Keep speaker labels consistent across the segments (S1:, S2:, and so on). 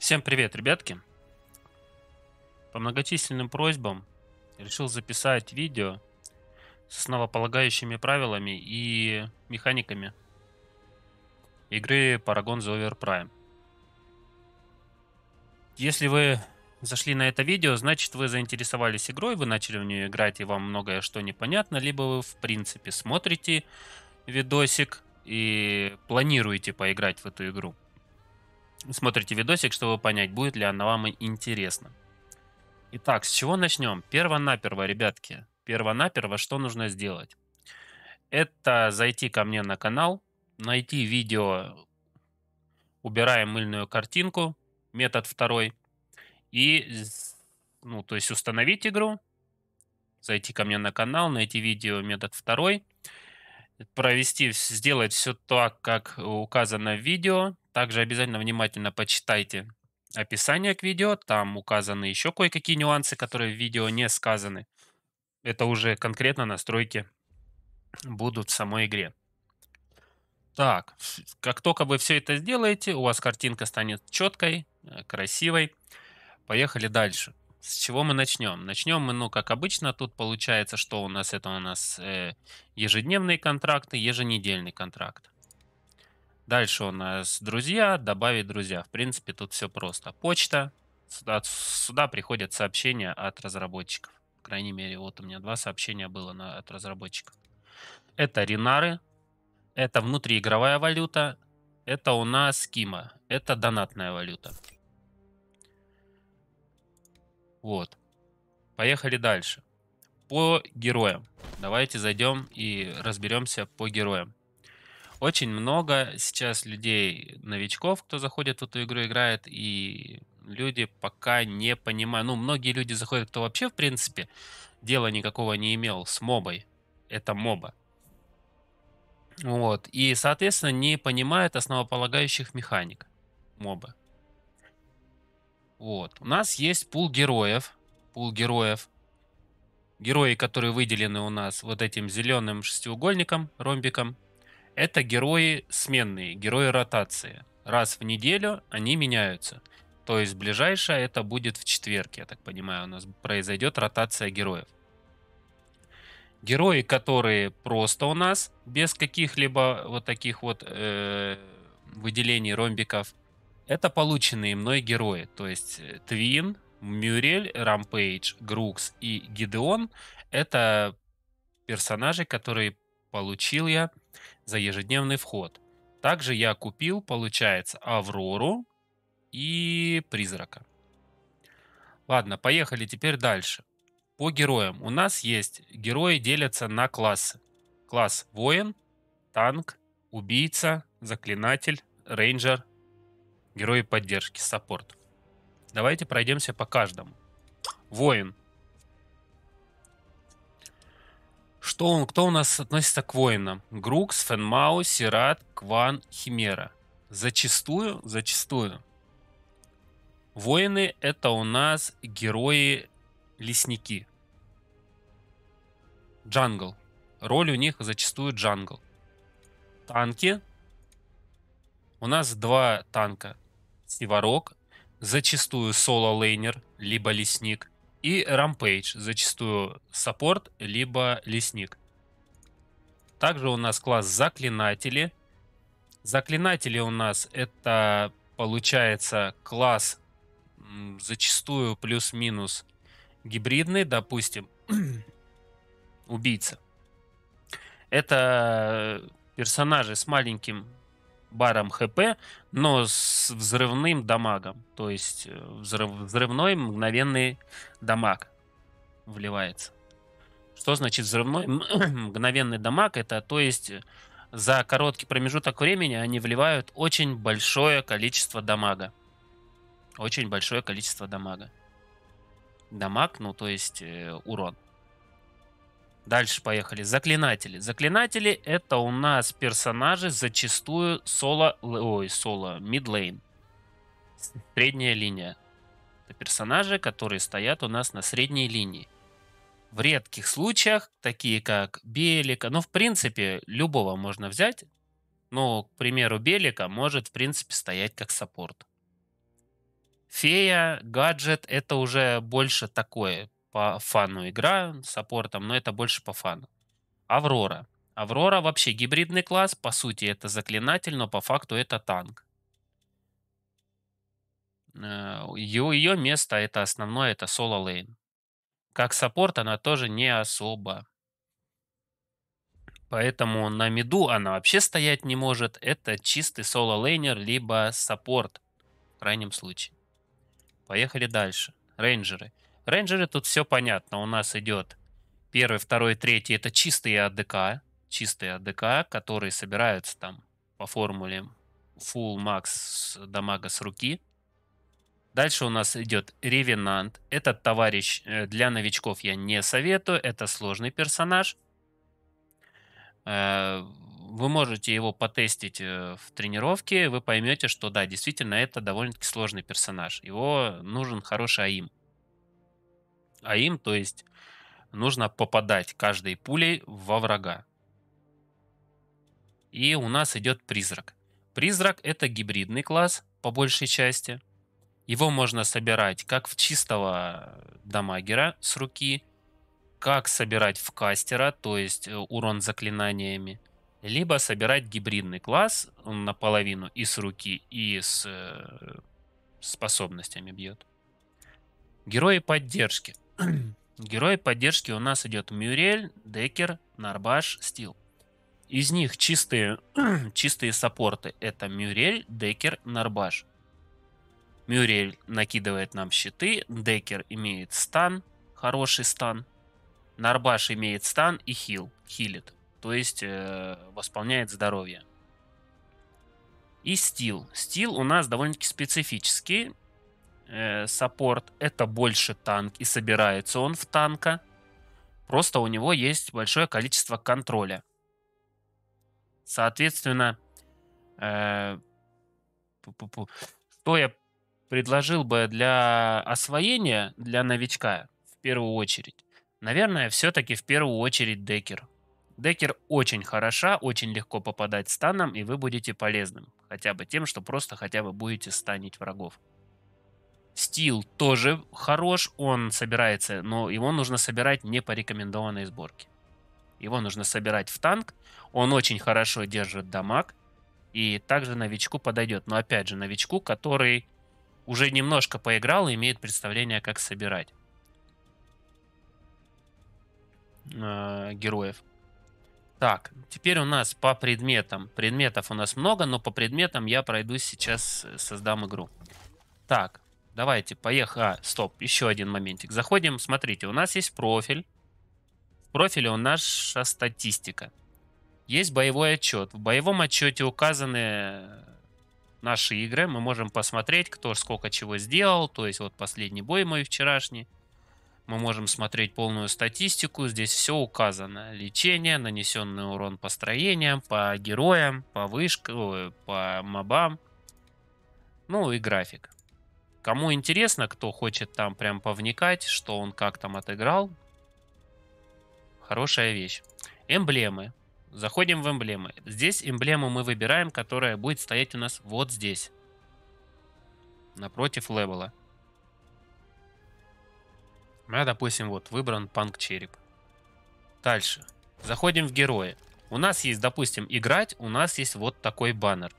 S1: Всем привет, ребятки! По многочисленным просьбам решил записать видео с основополагающими правилами и механиками игры Paragon Zover Prime. Если вы зашли на это видео, значит вы заинтересовались игрой, вы начали в нее играть и вам многое что непонятно, либо вы в принципе смотрите видосик и планируете поиграть в эту игру смотрите видосик, чтобы понять, будет ли она вам интересна. Итак, с чего начнем? Первонаперво, ребятки, первонаперво, что нужно сделать? Это зайти ко мне на канал, найти видео «Убираем мыльную картинку», метод второй, и, ну, то есть установить игру, зайти ко мне на канал, найти видео метод второй – провести, сделать все так, как э, указано в видео. Также обязательно внимательно почитайте описание к видео, там указаны еще кое-какие нюансы, которые в видео не сказаны. Это уже конкретно настройки будут в самой игре. Так, как только вы все это сделаете, у вас картинка станет четкой, э, красивой. Поехали дальше. С чего мы начнем? Начнем мы, ну, как обычно, тут получается, что у нас это у нас э, ежедневные контракты, еженедельный контракт. Дальше у нас друзья, добавить друзья. В принципе, тут все просто. Почта. Сюда, сюда приходят сообщения от разработчиков. По крайней мере, вот у меня два сообщения было на, от разработчиков. Это ринары, это внутриигровая валюта, это у нас кима, это донатная валюта. Вот. Поехали дальше. По героям. Давайте зайдем и разберемся по героям. Очень много сейчас людей, новичков, кто заходит в эту игру, играет, и люди пока не понимают. Ну, многие люди заходят, кто вообще, в принципе, дела никакого не имел с мобой. Это моба. Вот. И, соответственно, не понимает основополагающих механик мобы. Вот. У нас есть пул героев. Пул героев. Герои, которые выделены у нас вот этим зеленым шестиугольником, ромбиком, это герои сменные, герои ротации. Раз в неделю они меняются. То есть ближайшее это будет в четверг, я так понимаю, у нас произойдет ротация героев. Герои, которые просто у нас, без каких-либо вот таких вот э, выделений ромбиков, это полученные мной герои, то есть э, Твин, Мюрель, Рампейдж, Грукс и Гидеон — это персонажи, которые получил я за ежедневный вход. Также я купил, получается, Аврору и Призрака. Ладно, поехали теперь дальше. По героям. У нас есть герои делятся на классы. Класс воин, танк, убийца, заклинатель, рейнджер, Герои поддержки, саппорт. Давайте пройдемся по каждому. Воин. Что он, кто у нас относится к воинам? Грукс, Фенмау, Сират, Кван, Химера. Зачастую, зачастую. Воины — это у нас герои-лесники. Джангл. Роль у них зачастую джангл. Танки. У нас два танка. Сиварок, зачастую соло-лейнер, либо лесник, и Рампейдж, зачастую саппорт, либо лесник. Также у нас класс заклинатели. Заклинатели у нас это получается класс зачастую плюс-минус гибридный, допустим, убийца. Это персонажи с маленьким баром хп, но с взрывным дамагом. То есть э, взрыв, взрывной мгновенный дамаг вливается. Что значит взрывной мгновенный дамаг? Это то есть э, за короткий промежуток времени они вливают очень большое количество дамага. Очень большое количество дамага. Дамаг, ну то есть э, урон. Дальше поехали. Заклинатели. Заклинатели это у нас персонажи зачастую соло... Ой, соло, мидлейн. Средняя линия. Это персонажи, которые стоят у нас на средней линии. В редких случаях, такие как Белика, ну, в принципе, любого можно взять. Ну, к примеру, Белика может, в принципе, стоять как саппорт. Фея, гаджет — это уже больше такое по фану игра с саппортом, но это больше по фану. Аврора. Аврора вообще гибридный класс, по сути это заклинатель, но по факту это танк. Ее, э, ее место это основное, это соло лейн. Как саппорт она тоже не особо. Поэтому на миду она вообще стоять не может. Это чистый соло лейнер, либо саппорт в крайнем случае. Поехали дальше. Рейнджеры. Рейнджеры тут все понятно. У нас идет первый, второй, третий. Это чистые АДК. Чистые АДК, которые собираются там по формуле full max дамага с руки. Дальше у нас идет Ревенант. Этот товарищ э, для новичков я не советую. Это сложный персонаж. Э, вы можете его потестить э, в тренировке. Вы поймете, что да, действительно это довольно-таки сложный персонаж. Его нужен хороший аим а им, то есть, нужно попадать каждой пулей во врага. И у нас идет призрак. Призрак это гибридный класс, по большей части. Его можно собирать как в чистого дамагера с руки, как собирать в кастера, то есть э, урон заклинаниями, либо собирать гибридный класс, он наполовину и с руки, и с э, способностями бьет. Герои поддержки. Герой поддержки у нас идет Мюрель, Декер, Нарбаш, Стил. Из них чистые, чистые саппорты это Мюрель, Декер, Нарбаш. Мюрель накидывает нам щиты, Декер имеет стан, хороший стан. Нарбаш имеет стан и хил, хилит, то есть э, восполняет здоровье. И стил. Стил у нас довольно-таки специфический. Э, саппорт, это больше танк, и собирается он в танка. Просто у него есть большое количество контроля. Соответственно, э, что я предложил бы для освоения, для новичка в первую очередь? Наверное, все-таки в первую очередь декер. Декер очень хороша, очень легко попадать станом, и вы будете полезным. Хотя бы тем, что просто хотя бы будете станить врагов. Стил тоже хорош, он собирается, но его нужно собирать не по рекомендованной сборке. Его нужно собирать в танк, он очень хорошо держит дамаг, и также новичку подойдет. Но опять же, новичку, который уже немножко поиграл и имеет представление, как собирать э, героев. Так, теперь у нас по предметам. Предметов у нас много, но по предметам я пройду сейчас, э, создам игру. Так, Давайте, поехали. А, стоп, еще один моментик. Заходим, смотрите, у нас есть профиль. В профиле у нас статистика. Есть боевой отчет. В боевом отчете указаны э, наши игры. Мы можем посмотреть, кто сколько чего сделал. То есть вот последний бой мой вчерашний. Мы можем смотреть полную статистику. Здесь все указано. Лечение, нанесенный урон по строениям, по героям, по вышкам, по мобам. Ну и график. Кому интересно, кто хочет там прям повникать, что он как там отыграл, хорошая вещь. Эмблемы. Заходим в эмблемы. Здесь эмблему мы выбираем, которая будет стоять у нас вот здесь. Напротив левела. У ну, меня, допустим, вот выбран панк череп. Дальше. Заходим в герои. У нас есть, допустим, играть, у нас есть вот такой баннер.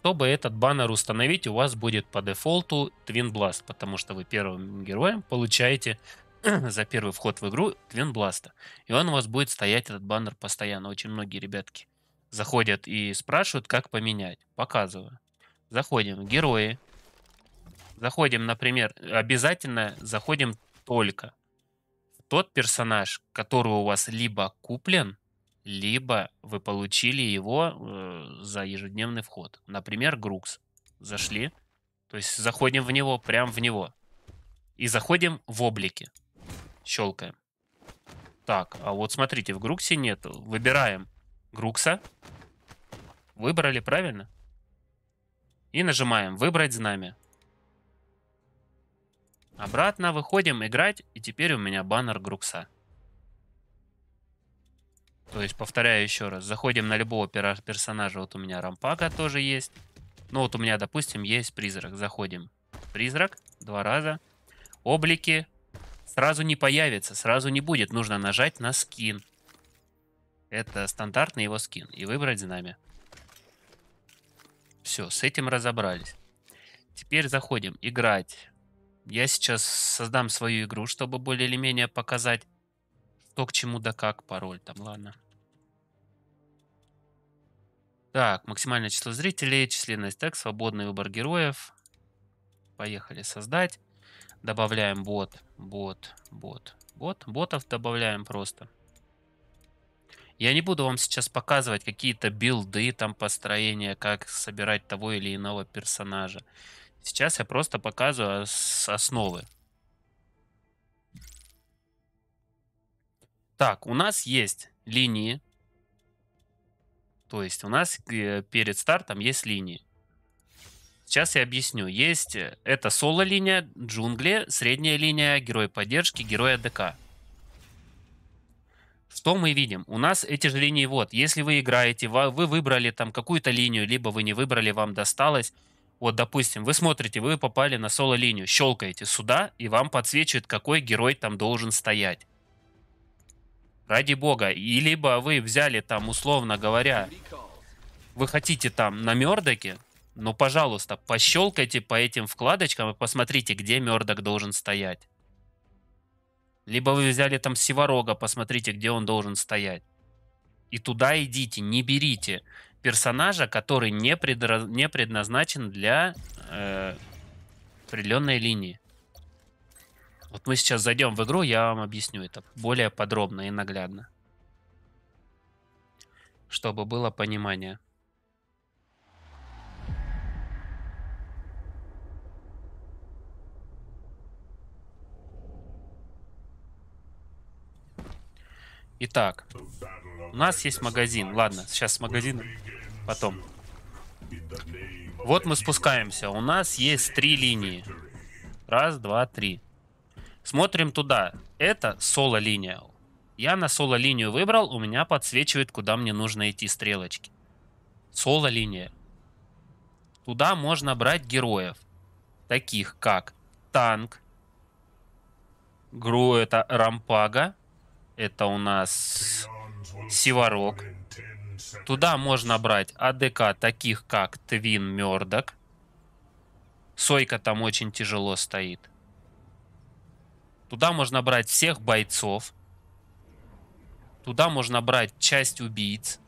S1: Чтобы этот баннер установить, у вас будет по дефолту Twin Blast, потому что вы первым героем получаете за первый вход в игру Twin Blast. И он у вас будет стоять, этот баннер, постоянно. Очень многие ребятки заходят и спрашивают, как поменять. Показываю. Заходим в герои. Заходим, например, обязательно заходим только в тот персонаж, который у вас либо куплен, либо вы получили его э, за ежедневный вход. Например, Грукс. Зашли, то есть заходим в него, прям в него. И заходим в облики, Щелкаем. Так, а вот смотрите, в Груксе нет. Выбираем Грукса. Выбрали, правильно? И нажимаем «Выбрать знамя». Обратно выходим играть, и теперь у меня баннер Грукса. То есть, повторяю еще раз, заходим на любого персонажа. Вот у меня рампака тоже есть. Ну вот у меня, допустим, есть призрак. Заходим. Призрак. Два раза. Облики. Сразу не появится, сразу не будет. Нужно нажать на скин. Это стандартный его скин. И выбрать знамя. Все, с этим разобрались. Теперь заходим. Играть. Я сейчас создам свою игру, чтобы более или менее показать. Кто к чему да как пароль там, ладно. Так, максимальное число зрителей, численность так, свободный выбор героев. Поехали создать. Добавляем бот, бот, бот, бот. Ботов добавляем просто. Я не буду вам сейчас показывать какие-то билды, там построения, как собирать того или иного персонажа. Сейчас я просто показываю с основы. Так, у нас есть линии. То есть у нас э, перед стартом есть линии. Сейчас я объясню. Есть э, это соло-линия, джунгли, средняя линия, герой поддержки, герой АДК. Что мы видим? У нас эти же линии вот. Если вы играете, вы выбрали там какую-то линию, либо вы не выбрали, вам досталось. Вот, допустим, вы смотрите, вы попали на соло-линию, щелкаете сюда, и вам подсвечивает, какой герой там должен стоять. Ради бога. И либо вы взяли там, условно говоря, вы хотите там на мердоке, но ну, пожалуйста, пощелкайте по этим вкладочкам и посмотрите, где мердок должен стоять. Либо вы взяли там сиворога, посмотрите, где он должен стоять. И туда идите, не берите персонажа, который не, предра... не предназначен для э, определенной линии. Вот мы сейчас зайдем в игру, я вам объясню это более подробно и наглядно. Чтобы было понимание. Итак, у нас есть магазин. Ладно, сейчас с магазином потом. Вот мы спускаемся. У нас есть три линии. Раз, два, три. Смотрим туда. Это соло-линия. Я на соло-линию выбрал, у меня подсвечивает, куда мне нужно идти стрелочки. Соло-линия. Туда можно брать героев. Таких как танк. Гру это рампага. Это у нас сиварок. Туда можно брать АДК, таких как Твин Мёрдок. Сойка там очень тяжело стоит. Туда можно брать всех бойцов. Туда можно брать часть убийц.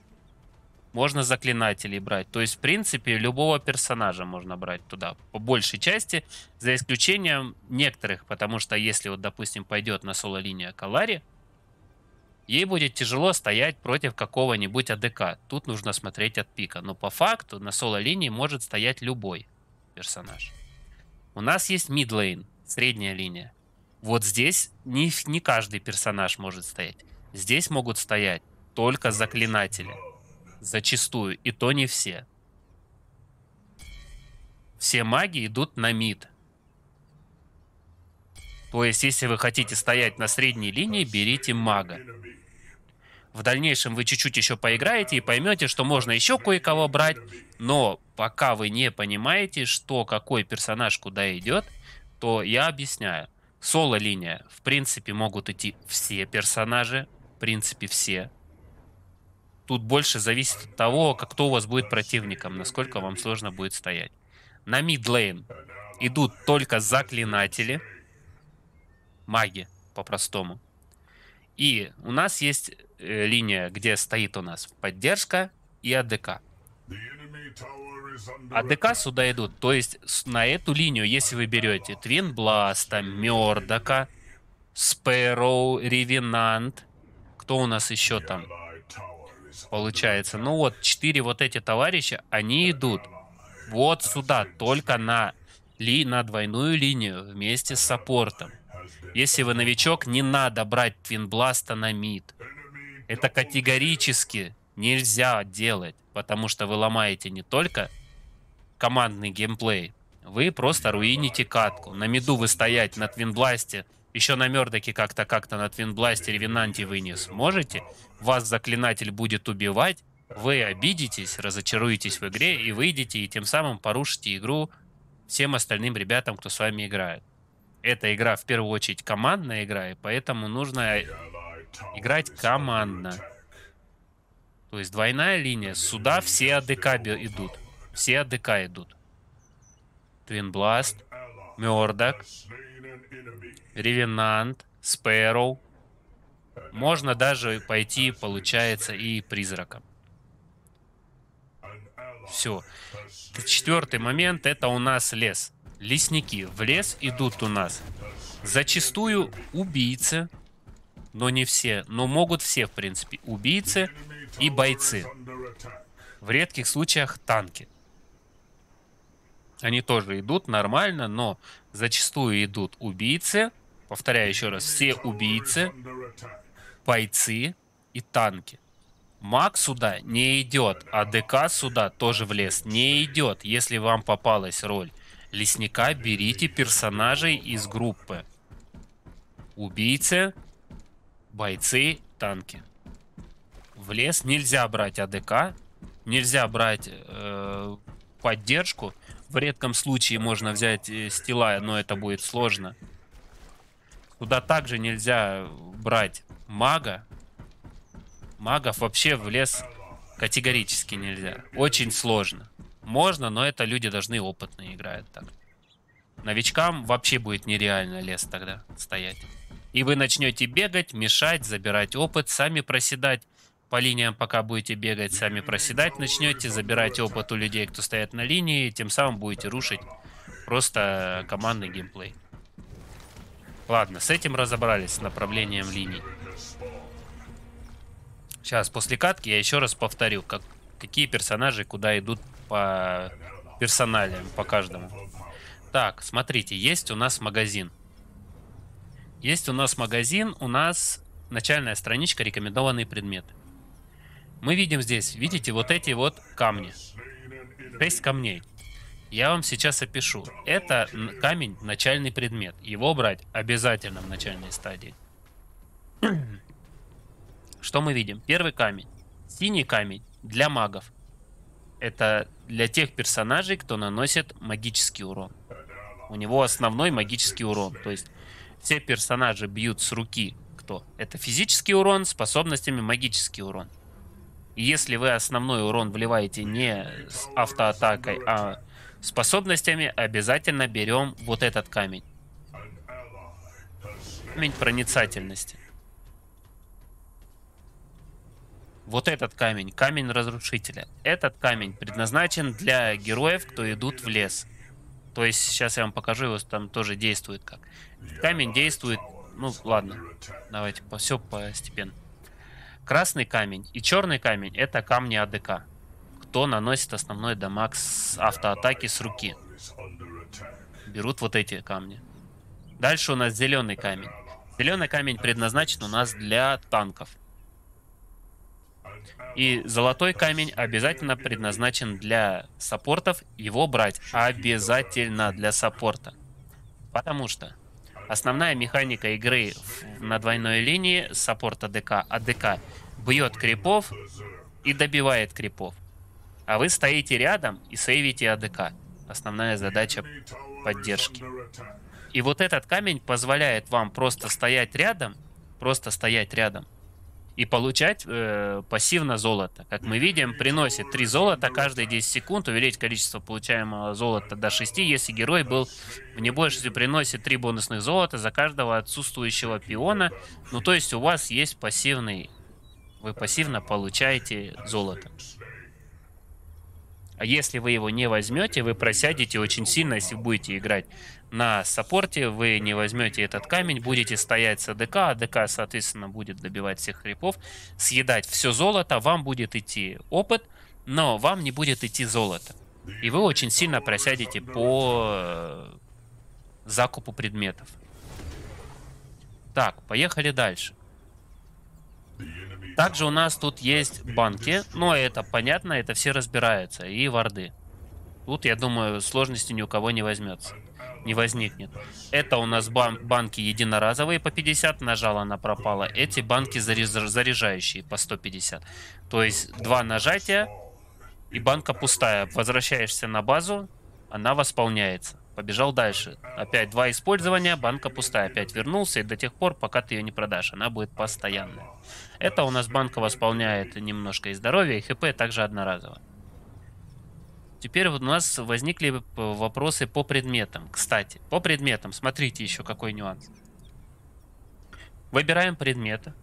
S1: Можно заклинателей брать. То есть, в принципе, любого персонажа можно брать туда. По большей части, за исключением некоторых. Потому что если, вот, допустим, пойдет на соло-линия Калари, ей будет тяжело стоять против какого-нибудь АДК. Тут нужно смотреть от пика. Но по факту на соло-линии может стоять любой персонаж. У нас есть мидлейн, средняя линия. Вот здесь не, не каждый персонаж может стоять. Здесь могут стоять только заклинатели. Зачастую. И то не все. Все маги идут на мид. То есть, если вы хотите стоять на средней линии, берите мага. В дальнейшем вы чуть-чуть еще поиграете и поймете, что можно еще кое-кого брать, но пока вы не понимаете, что какой персонаж куда идет, то я объясняю. Соло-линия. В принципе, могут идти все персонажи. В принципе, все. Тут больше зависит от того, как кто у вас будет противником, насколько вам сложно будет стоять. На мидлейн идут только заклинатели. Маги, по-простому. И у нас есть э, линия, где стоит у нас поддержка и АДК. А ДК сюда идут. То есть на эту линию, если вы берете Твин Бласта, Мёрдока, Спэроу, Ревенант, кто у нас еще там? Получается, ну вот, четыре вот эти товарища, они идут вот сюда, только на, ли, на двойную линию вместе с саппортом. Если вы новичок, не надо брать Твин Бласта на мид. Это категорически нельзя делать, потому что вы ломаете не только командный геймплей. Вы просто руините катку. На меду вы стоять на твинбласте. Еще на мердоке как-то как-то на твинбласте ревенанте вы не сможете. Вас заклинатель будет убивать. Вы обидитесь, разочаруетесь в игре и выйдете, и тем самым порушите игру всем остальным ребятам, кто с вами играет. Эта игра в первую очередь командная игра, и поэтому нужно играть командно. То есть двойная линия. Сюда все АДК идут. Все АДК идут. Твинбласт, Мёрдок, Ревенант, Спэроу. Можно даже пойти, получается, и призраком. Все. Четвертый момент, это у нас лес. Лесники в лес идут у нас. Зачастую убийцы, но не все, но могут все, в принципе, убийцы и бойцы. В редких случаях танки. Они тоже идут нормально, но зачастую идут убийцы. Повторяю еще раз, все убийцы, бойцы и танки. Маг сюда не идет, а ДК сюда тоже в лес не идет. Если вам попалась роль лесника, берите персонажей из группы. Убийцы, бойцы, танки. В лес нельзя брать АДК, нельзя брать э, поддержку, в редком случае можно взять э, стила, но это будет сложно. Туда также нельзя брать мага. Магов вообще в лес категорически нельзя. Очень сложно. Можно, но это люди должны опытные играют так. Новичкам вообще будет нереально лес тогда стоять. И вы начнете бегать, мешать, забирать опыт, сами проседать. По линиям, пока будете бегать, сами проседать, начнете забирать опыт у людей, кто стоят на линии, тем самым будете рушить просто командный геймплей. Ладно, с этим разобрались, с направлением линий. Сейчас, после катки я еще раз повторю, как, какие персонажи куда идут по персоналиям, по каждому. Так, смотрите, есть у нас магазин. Есть у нас магазин, у нас начальная страничка «Рекомендованные предметы». Мы видим здесь, видите, вот эти вот камни. Шесть камней. Я вам сейчас опишу. Это камень начальный предмет. Его брать обязательно в начальной стадии. Что мы видим? Первый камень. Синий камень для магов. Это для тех персонажей, кто наносит магический урон. У него основной магический урон. То есть все персонажи бьют с руки. Кто? Это физический урон, способностями магический урон. Если вы основной урон вливаете не с автоатакой, а способностями, обязательно берем вот этот камень. Камень проницательности. Вот этот камень, камень разрушителя. Этот камень предназначен для героев, кто идут в лес. То есть, сейчас я вам покажу, его там тоже действует как. Камень действует... Ну, ладно. Давайте по, все постепенно. Красный камень и черный камень это камни АДК. Кто наносит основной дамаг с автоатаки с руки? Берут вот эти камни. Дальше у нас зеленый камень. Зеленый камень предназначен у нас для танков. И золотой камень обязательно предназначен для саппортов. Его брать обязательно для саппорта. Потому что Основная механика игры на двойной линии саппорт АДК. АДК бьет крипов и добивает крипов. А вы стоите рядом и сейвите АДК. Основная задача поддержки. И вот этот камень позволяет вам просто стоять рядом, просто стоять рядом и получать э, пассивно золото. Как мы видим, приносит 3 золота каждые 10 секунд, увеличить количество получаемого золота до 6, если герой был в небольшости, приносит 3 бонусных золота за каждого отсутствующего пиона. Ну, то есть у вас есть пассивный, вы пассивно получаете золото. А если вы его не возьмете, вы просядете очень сильно, если будете играть на саппорте, вы не возьмете этот камень, будете стоять с АДК, а АДК, соответственно, будет добивать всех репов, съедать все золото, вам будет идти опыт, но вам не будет идти золото. И вы очень сильно просядете по э, закупу предметов. Так, поехали дальше. Также у нас тут есть банки, но это понятно, это все разбираются, и варды. Тут, я думаю, сложности ни у кого не возьмется, не возникнет. Это у нас бан банки единоразовые по 50, нажала она пропала. Эти банки заряжающие по 150. То есть два нажатия, и банка пустая. Возвращаешься на базу, она восполняется. Побежал дальше. Опять два использования, банка пустая. Опять вернулся, и до тех пор, пока ты ее не продашь, она будет постоянная. Это у нас банка восполняет немножко и здоровье, и хп также одноразово. Теперь вот у нас возникли вопросы по предметам. Кстати, по предметам, смотрите еще какой нюанс. Выбираем предметы.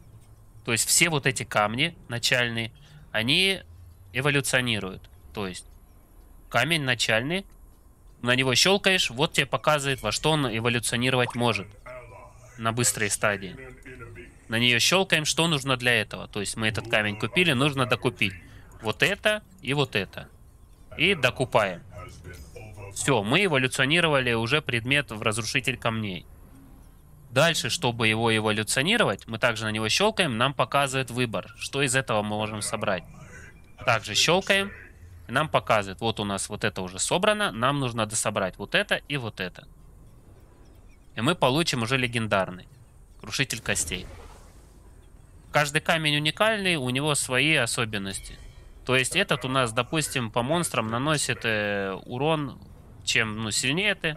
S1: То есть все вот эти камни начальные, они эволюционируют. То есть камень начальный, на него щелкаешь, вот тебе показывает, во что он эволюционировать может на быстрой стадии. На нее щелкаем, что нужно для этого. То есть мы этот камень купили, нужно докупить. Вот это и вот это. И докупаем. Все, мы эволюционировали уже предмет в разрушитель камней. Дальше, чтобы его эволюционировать, мы также на него щелкаем, нам показывает выбор, что из этого мы можем собрать. Также щелкаем, и нам показывает, вот у нас вот это уже собрано, нам нужно дособрать вот это и вот это. И мы получим уже легендарный. Крушитель костей. Каждый камень уникальный, у него свои особенности. То есть этот у нас, допустим, по монстрам наносит э, урон, чем ну, сильнее ты.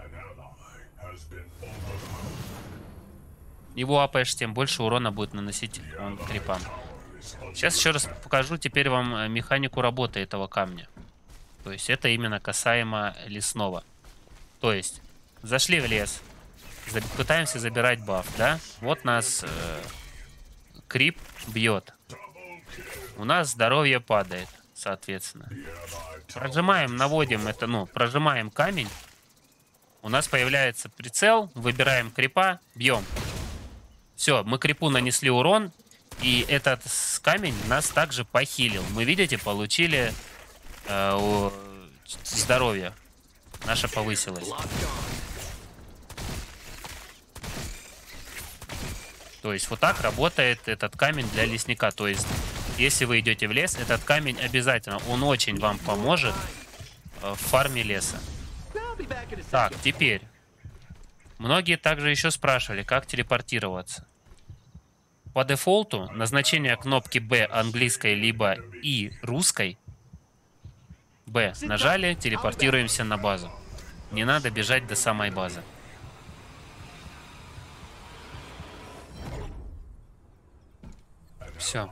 S1: Его апаешь, тем больше урона будет наносить он крипам. Сейчас еще раз покажу теперь вам э, механику работы этого камня. То есть это именно касаемо лесного. То есть зашли в лес, Заб пытаемся забирать баф, да? Вот нас э крип бьет. У нас здоровье падает, соответственно. Прожимаем, наводим это, ну, прожимаем камень. У нас появляется прицел, выбираем крипа, бьем. Все, мы крипу нанесли урон, и этот камень нас также похилил. Мы, видите, получили э, здоровье. Наше повысилось. То есть вот так работает этот камень для лесника. То есть если вы идете в лес, этот камень обязательно, он очень вам поможет э, в фарме леса. Так, теперь. Многие также еще спрашивали, как телепортироваться. По дефолту назначение кнопки B английской либо И русской. B нажали, телепортируемся на базу. Не надо бежать до самой базы. Все.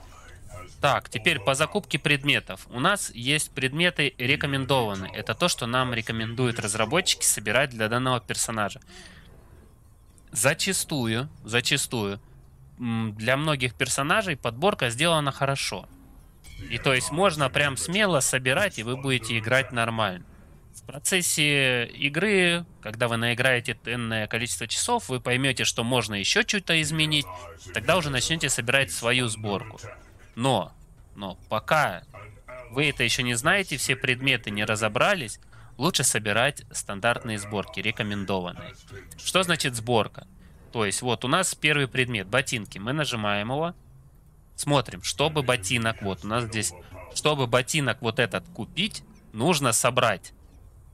S1: Так, теперь по закупке предметов. У нас есть предметы рекомендованные. Это то, что нам рекомендуют разработчики собирать для данного персонажа. Зачастую, зачастую, для многих персонажей подборка сделана хорошо. И то есть можно прям смело собирать, и вы будете играть нормально в процессе игры, когда вы наиграете энное количество часов, вы поймете, что можно еще что-то изменить, тогда уже начнете собирать свою сборку. Но, но пока вы это еще не знаете, все предметы не разобрались, лучше собирать стандартные сборки, рекомендованные. Что значит сборка? То есть вот у нас первый предмет, ботинки. Мы нажимаем его, смотрим, чтобы ботинок, вот у нас здесь, чтобы ботинок вот этот купить, нужно собрать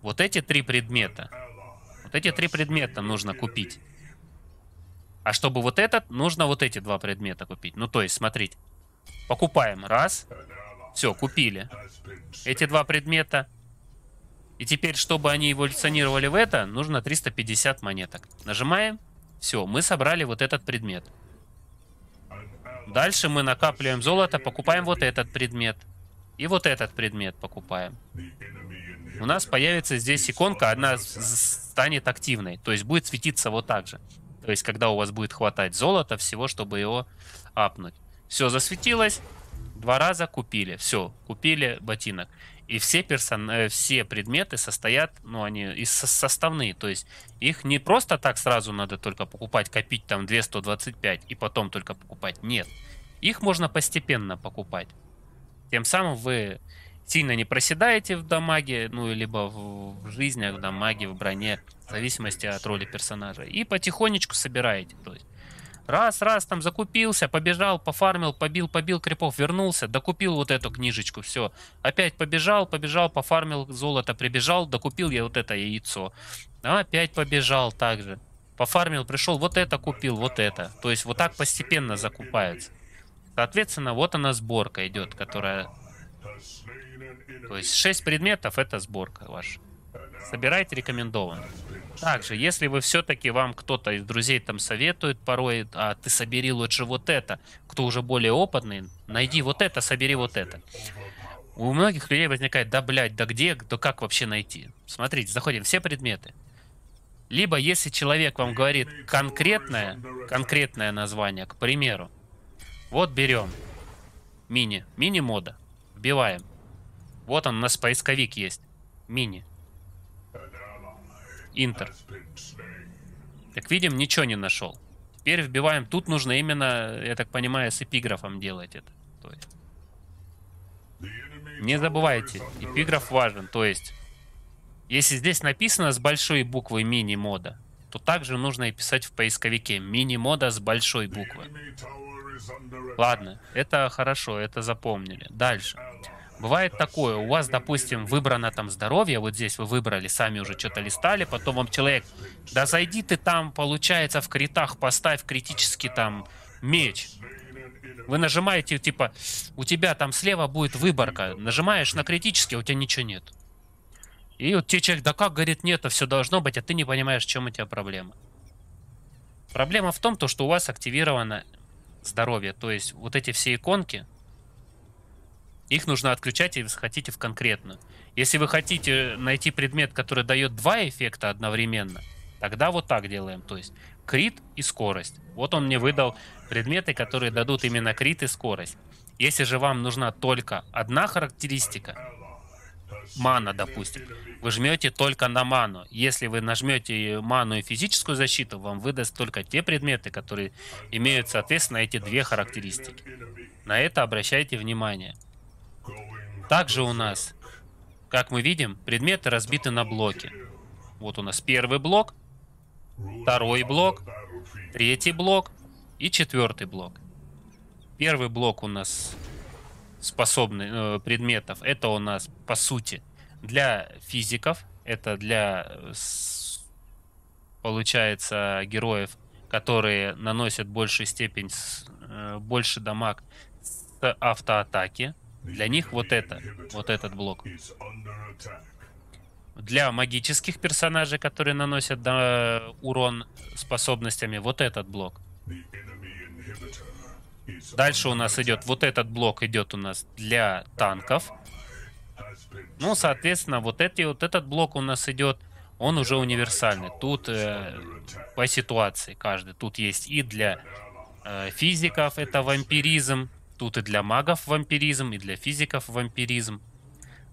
S1: вот эти три предмета. Вот эти три предмета нужно купить. А чтобы вот этот, нужно вот эти два предмета купить. Ну, то есть, смотрите. Покупаем. Раз. Все, купили. Эти два предмета. И теперь, чтобы они эволюционировали в это, нужно 350 монеток. Нажимаем. Все, мы собрали вот этот предмет. Дальше мы накапливаем золото, покупаем вот этот предмет. И вот этот предмет покупаем у нас появится здесь иконка, одна станет активной, то есть будет светиться вот так же. То есть, когда у вас будет хватать золота, всего, чтобы его апнуть. Все засветилось, два раза купили, все, купили ботинок. И все, персон... Э, все предметы состоят, ну, они из составные, то есть их не просто так сразу надо только покупать, копить там 225 и потом только покупать, нет. Их можно постепенно покупать. Тем самым вы сильно не проседаете в дамаге, ну, либо в жизни, в дамаге, в броне, в зависимости от роли персонажа. И потихонечку собираете, то есть Раз, раз, там закупился, побежал, пофармил, побил, побил крипов, вернулся, докупил вот эту книжечку, все. Опять побежал, побежал, пофармил золото, прибежал, докупил я вот это яйцо. Опять побежал также. Пофармил, пришел, вот это купил, вот это. То есть вот так постепенно закупается. Соответственно, вот она сборка идет, которая то есть 6 предметов это сборка ваша. Собирайте рекомендованно. Также, если вы все-таки вам кто-то из друзей там советует порой, а ты собери лучше вот это, кто уже более опытный, найди вот это, собери вот это. У многих людей возникает, да блять, да где, да как вообще найти? Смотрите, заходим, все предметы. Либо если человек вам говорит конкретное, конкретное название, к примеру, вот берем мини, мини-мода, вбиваем, вот он, у нас поисковик есть. Мини. Интер. Как видим, ничего не нашел. Теперь вбиваем. Тут нужно именно, я так понимаю, с эпиграфом делать это. То есть. Не забывайте, эпиграф важен. То есть, если здесь написано с большой буквы мини-мода, то также нужно и писать в поисковике мини-мода с большой буквы. Ладно, это хорошо, это запомнили. Дальше. Бывает такое, у вас, допустим, выбрано там здоровье, вот здесь вы выбрали, сами уже что-то листали, потом вам человек, да зайди ты там, получается, в критах поставь критически там меч. Вы нажимаете, типа, у тебя там слева будет выборка, нажимаешь на критически, а у тебя ничего нет. И вот тебе человек, да как, говорит, нет, это все должно быть, а ты не понимаешь, в чем у тебя проблема. Проблема в том, то, что у вас активировано здоровье, то есть вот эти все иконки, их нужно отключать, если хотите, в конкретную. Если вы хотите найти предмет, который дает два эффекта одновременно, тогда вот так делаем. То есть крит и скорость. Вот он мне выдал предметы, которые дадут именно крит и скорость. Если же вам нужна только одна характеристика, мана, допустим, вы жмете только на ману. Если вы нажмете ману и физическую защиту, вам выдаст только те предметы, которые имеют, соответственно, эти две характеристики. На это обращайте внимание. Также у нас, как мы видим, предметы разбиты на блоки. Вот у нас первый блок, второй блок, третий блок и четвертый блок. Первый блок у нас способный э, предметов. Это у нас, по сути, для физиков, это для, э, получается, героев, которые наносят большую степень, э, больше дамаг автоатаки. Для них вот это, вот этот блок. Для магических персонажей, которые наносят да, урон способностями, вот этот блок. Дальше у нас идет, вот этот блок идет у нас для танков. Ну, соответственно, вот, эти, вот этот блок у нас идет, он уже универсальный. Тут э, по ситуации каждый. Тут есть и для э, физиков это вампиризм, Тут и для магов вампиризм, и для физиков вампиризм.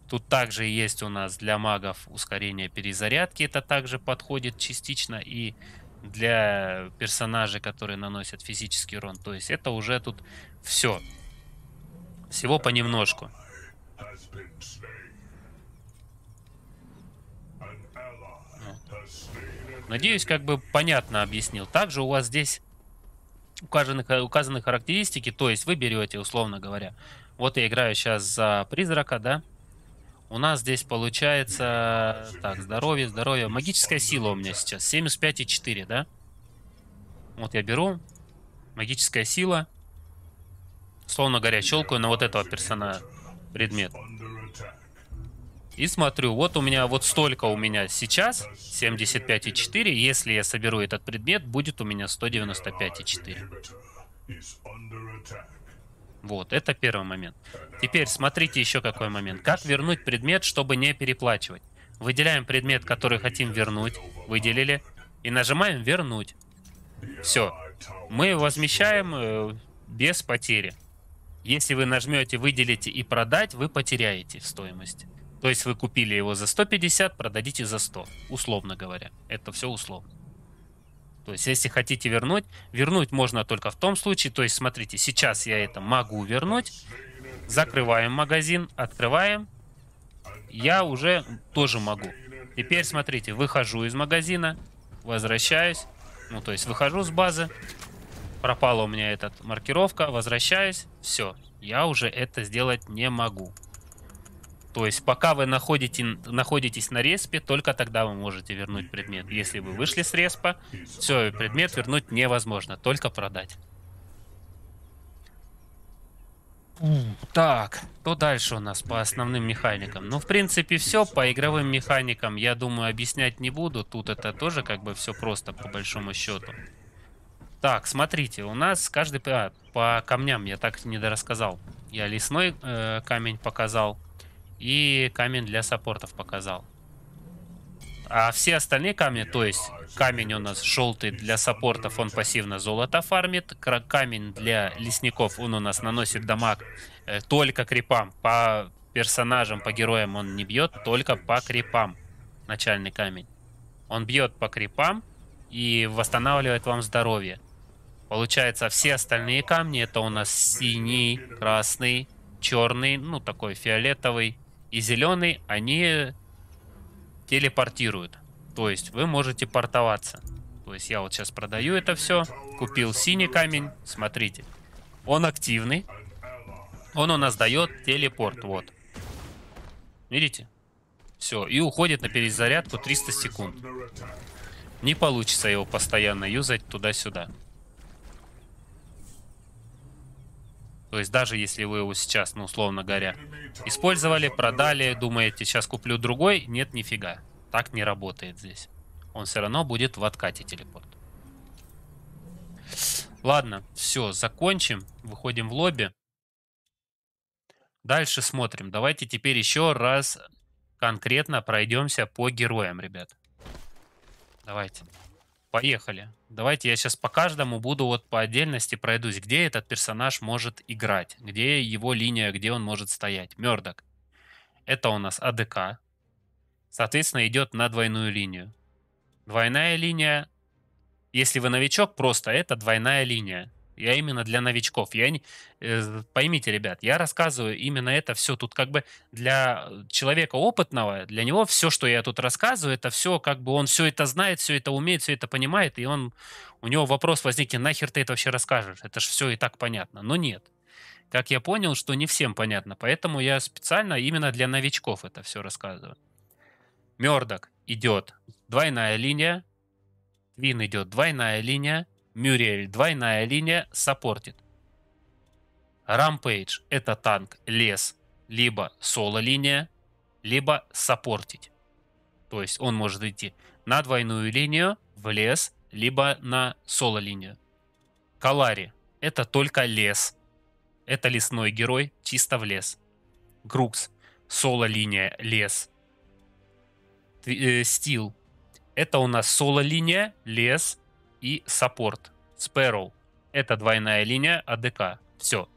S1: Тут также есть у нас для магов ускорение перезарядки. Это также подходит частично и для персонажей, которые наносят физический урон. То есть это уже тут все. Всего понемножку. Ну. Надеюсь, как бы понятно объяснил. Также у вас здесь указаны, э, указаны характеристики, то есть вы берете, условно говоря, вот я играю сейчас за призрака, да, у нас здесь получается, так, здоровье, здоровье, магическая сила у меня сейчас, 75,4, да, вот я беру, магическая сила, словно говоря, щелкаю на вот этого персона предмет и смотрю, вот у меня вот столько у меня сейчас, 75,4. Если я соберу этот предмет, будет у меня 195,4. Вот, это первый момент. Теперь смотрите еще какой момент. Как вернуть предмет, чтобы не переплачивать? Выделяем предмет, который хотим вернуть. Выделили. И нажимаем «Вернуть». Все. Мы возмещаем э, без потери. Если вы нажмете «Выделите и продать», вы потеряете стоимость. То есть вы купили его за 150, продадите за 100, условно говоря. Это все условно. То есть, если хотите вернуть, вернуть можно только в том случае. То есть, смотрите, сейчас я это могу вернуть. Закрываем магазин, открываем. Я уже тоже могу. Теперь, смотрите, выхожу из магазина, возвращаюсь. Ну, то есть, выхожу с базы. Пропала у меня эта маркировка, возвращаюсь. Все, я уже это сделать не могу. То есть пока вы находите, находитесь на респе, только тогда вы можете вернуть предмет. Если вы вышли с респа, все, предмет вернуть невозможно, только продать. Так, то дальше у нас по основным механикам. Ну, в принципе, все. По игровым механикам, я думаю, объяснять не буду. Тут это тоже как бы все просто, по большому счету. Так, смотрите, у нас каждый... А, по камням я так не дорассказал. Я лесной э, камень показал и камень для саппортов показал. А все остальные камни, то есть камень у нас желтый для саппортов, он пассивно золото фармит. Камень для лесников, он у нас наносит дамаг э, только крипам. По персонажам, по героям он не бьет, только по крипам. Начальный камень. Он бьет по крипам и восстанавливает вам здоровье. Получается, все остальные камни, это у нас синий, красный, черный, ну такой фиолетовый, и зеленый, они телепортируют. То есть вы можете портоваться. То есть я вот сейчас продаю это все, купил синий камень, смотрите. Он активный. Он у нас дает телепорт, вот. Видите? Все, и уходит на перезарядку 300 секунд. Не получится его постоянно юзать туда-сюда. То есть даже если вы его сейчас, ну условно говоря, использовали, продали, думаете, сейчас куплю другой, нет, нифига. Так не работает здесь. Он все равно будет в откате телепорт. Ладно, все, закончим. Выходим в лобби. Дальше смотрим. Давайте теперь еще раз конкретно пройдемся по героям, ребят. Давайте. Давайте поехали. Давайте я сейчас по каждому буду вот по отдельности пройдусь, где этот персонаж может играть, где его линия, где он может стоять. Мердок. Это у нас АДК. Соответственно, идет на двойную линию. Двойная линия, если вы новичок, просто это двойная линия. Я именно для новичков. Я не... Э, поймите, ребят, я рассказываю именно это все тут как бы для э, человека опытного, для него все, что я тут рассказываю, это все как бы он все это знает, все это умеет, все это понимает, и он у него вопрос возникнет, нахер ты это вообще расскажешь? Это же все и так понятно. Но нет. Как я понял, что не всем понятно, поэтому я специально именно для новичков это все рассказываю. Мердок идет двойная линия, Вин идет двойная линия, Мюриэль двойная линия саппортит. Рампейдж – это танк лес, либо соло-линия, либо саппортить. То есть он может идти на двойную линию, в лес, либо на соло-линию. Калари – это только лес. Это лесной герой, чисто в лес. Грукс – соло-линия, лес. Э, стил – это у нас соло-линия, лес – и Саппорт Sparrow. Это двойная линия АДК. Все.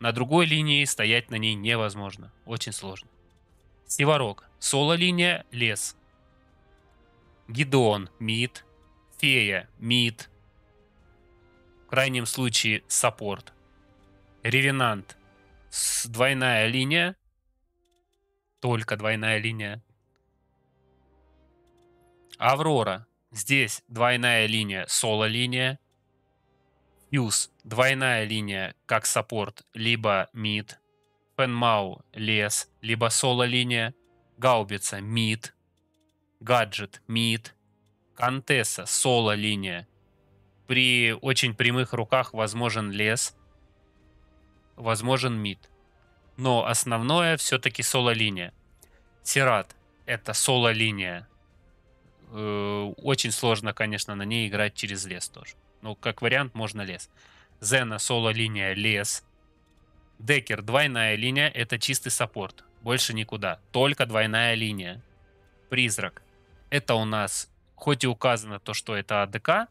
S1: На другой линии стоять на ней невозможно. Очень сложно. Севорок. Соло-линия, лес. Гидеон, мид. Фея, мид. В крайнем случае, саппорт. Ревенант. Двойная линия. Только двойная линия. Аврора. Здесь двойная линия, соло-линия. Фьюз, двойная линия, как саппорт, либо мид. Фенмау, лес, либо соло-линия. Гаубица, мид. Гаджет, мид. Контесса, соло-линия. При очень прямых руках возможен лес. Возможен мид. Но основное все-таки соло-линия. Сират — это соло-линия Э, очень сложно, конечно, на ней играть через лес тоже. Но ну, как вариант, можно лес. Зена соло-линия лес. Декер двойная линия, это чистый саппорт. Больше никуда. Только двойная линия. Призрак. Это у нас, хоть и указано то, что это АДК,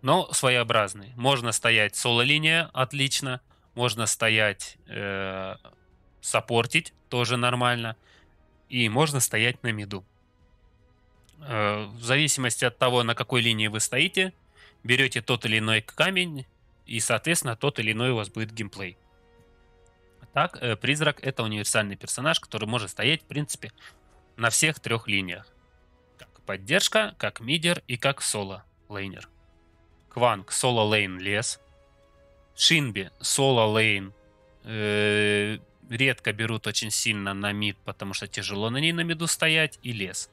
S1: но своеобразный. Можно стоять соло-линия, отлично. Можно стоять э, саппортить, тоже нормально. И можно стоять на миду. Э, в зависимости от того, на какой линии вы стоите, берете тот или иной камень, и, соответственно, тот или иной у вас будет геймплей. Так, э, призрак это универсальный персонаж, который может стоять, в принципе, на всех трех линиях. Как поддержка, как мидер и как соло лейнер. Кванг соло лейн лес. Шинби соло лейн. Э, редко берут очень сильно на мид, потому что тяжело на ней на миду стоять и лес.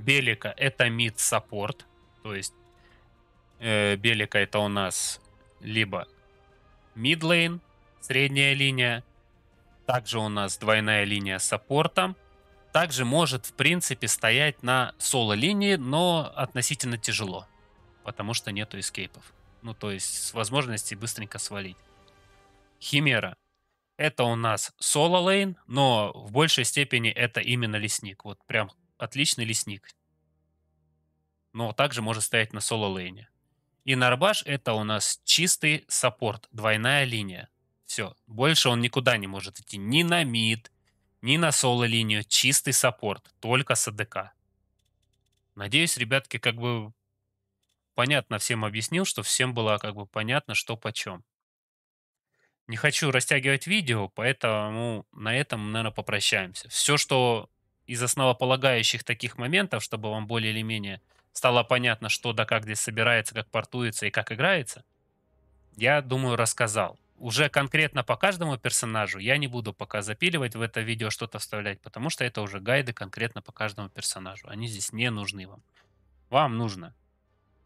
S1: Белика это mid саппорт, то есть э, Белика это у нас либо mid средняя линия, также у нас двойная линия саппорта, также может в принципе стоять на соло линии, но относительно тяжело, потому что нету эскейпов. Ну то есть с возможности быстренько свалить. Химера это у нас соло лейн, но в большей степени это именно лесник. Вот прям отличный лесник, но также может стоять на соло-лейне. И Нарбаш это у нас чистый саппорт, двойная линия. Все, больше он никуда не может идти ни на мид, ни на соло-линию, чистый саппорт, только с АДК. Надеюсь, ребятки, как бы понятно всем объяснил, что всем было как бы понятно, что почем. Не хочу растягивать видео, поэтому на этом, наверное, попрощаемся. Все, что из основополагающих таких моментов, чтобы вам более или менее стало понятно, что да как здесь собирается, как портуется и как играется, я думаю, рассказал. Уже конкретно по каждому персонажу я не буду пока запиливать в это видео что-то вставлять, потому что это уже гайды конкретно по каждому персонажу. Они здесь не нужны вам. Вам нужно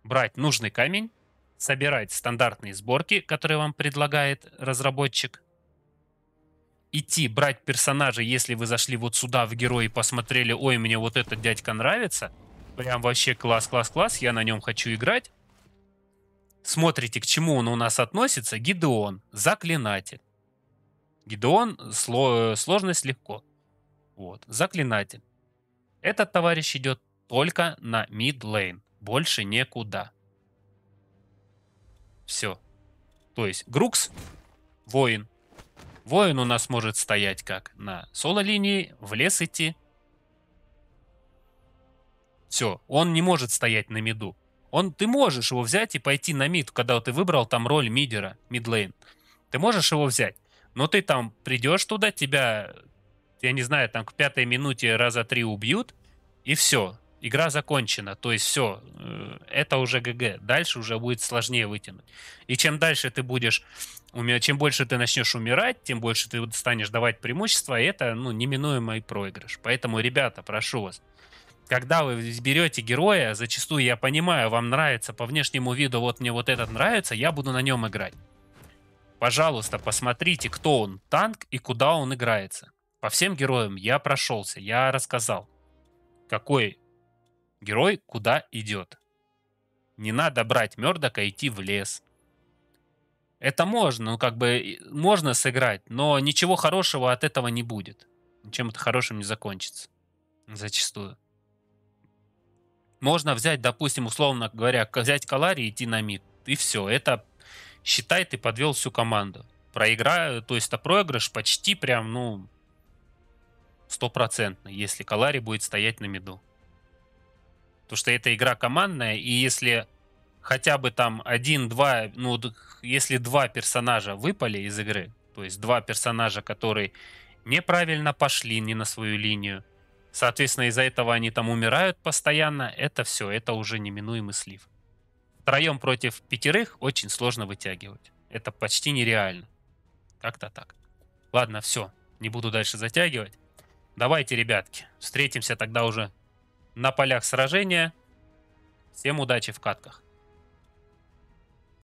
S1: брать нужный камень, собирать стандартные сборки, которые вам предлагает разработчик, идти брать персонажа, если вы зашли вот сюда в герой и посмотрели, ой, мне вот этот дядька нравится, прям вообще класс, класс, класс, я на нем хочу играть. Смотрите, к чему он у нас относится. Гидеон, заклинатель. Гидеон, сло, э, сложность легко. Вот, заклинатель. Этот товарищ идет только на мид-лейн, больше некуда. Все. То есть Грукс, воин, Воин у нас может стоять как на соло-линии, в лес идти. Все, он не может стоять на миду. Он, ты можешь его взять и пойти на мид, когда ты выбрал там роль мидера, мидлейн. Ты можешь его взять, но ты там придешь туда, тебя, я не знаю, там к пятой минуте раза три убьют, и все игра закончена, то есть все, э, это уже ГГ, дальше уже будет сложнее вытянуть. И чем дальше ты будешь, чем больше ты начнешь умирать, тем больше ты станешь давать преимущество, и это, ну, неминуемый проигрыш. Поэтому, ребята, прошу вас, когда вы берете героя, зачастую я понимаю, вам нравится по внешнему виду, вот мне вот этот нравится, я буду на нем играть. Пожалуйста, посмотрите, кто он, танк и куда он играется. По всем героям я прошелся, я рассказал, какой Герой куда идет? Не надо брать Мердока и идти в лес. Это можно, ну как бы можно сыграть, но ничего хорошего от этого не будет. Ничем это хорошим не закончится. Зачастую. Можно взять, допустим, условно говоря, взять Калари и идти на мид. И все. Это, считай, ты подвел всю команду. проиграю, то есть это проигрыш почти прям, ну, стопроцентный, если Калари будет стоять на миду потому что это игра командная, и если хотя бы там один-два, ну, если два персонажа выпали из игры, то есть два персонажа, которые неправильно пошли не на свою линию, соответственно, из-за этого они там умирают постоянно, это все, это уже неминуемый слив. Втроем против пятерых очень сложно вытягивать. Это почти нереально. Как-то так. Ладно, все, не буду дальше затягивать. Давайте, ребятки, встретимся тогда уже на полях сражения. Всем удачи в катках.